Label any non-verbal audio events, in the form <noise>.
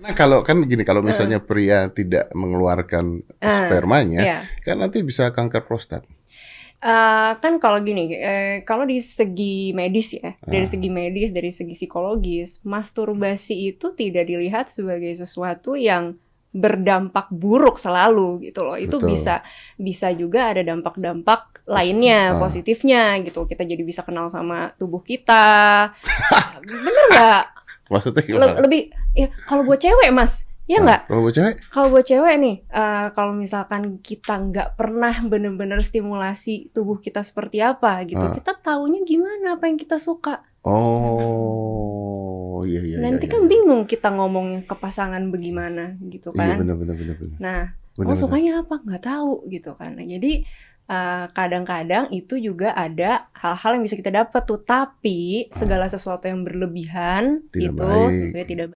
Nah kalau kan gini kalau misalnya uh. pria tidak mengeluarkan uh, spermanya, yeah. kan nanti bisa kanker prostat. Uh, kan kalau gini, uh, kalau di segi medis ya, uh. dari ah. segi medis, dari segi psikologis, masturbasi itu tidak dilihat sebagai sesuatu yang berdampak buruk selalu gitu loh. Itu Betul. bisa bisa juga ada dampak-dampak lainnya, uh. positifnya gitu. Kita jadi bisa kenal sama tubuh kita. <laughs> Bener nggak? Maksudnya gimana? Le lebih ya kalau buat cewek mas Iya nggak? Nah, kalau buat cewek? Kalau buat cewek nih, uh, kalau misalkan kita nggak pernah bener-bener stimulasi tubuh kita seperti apa gitu, nah. kita taunya gimana apa yang kita suka. Oh. Oh iya iya. Nanti iya, kan iya. kan bingung kita ngomongnya ke pasangan bagaimana gitu iya, kan. Iya benar benar benar. benar. Nah, benar, oh sukanya apa? Nggak tahu gitu kan. Nah, jadi eh, kadang-kadang uh, itu juga ada hal-hal yang bisa kita dapat tuh tapi segala ah. sesuatu yang berlebihan tidak itu baik. Gitu ya, tidak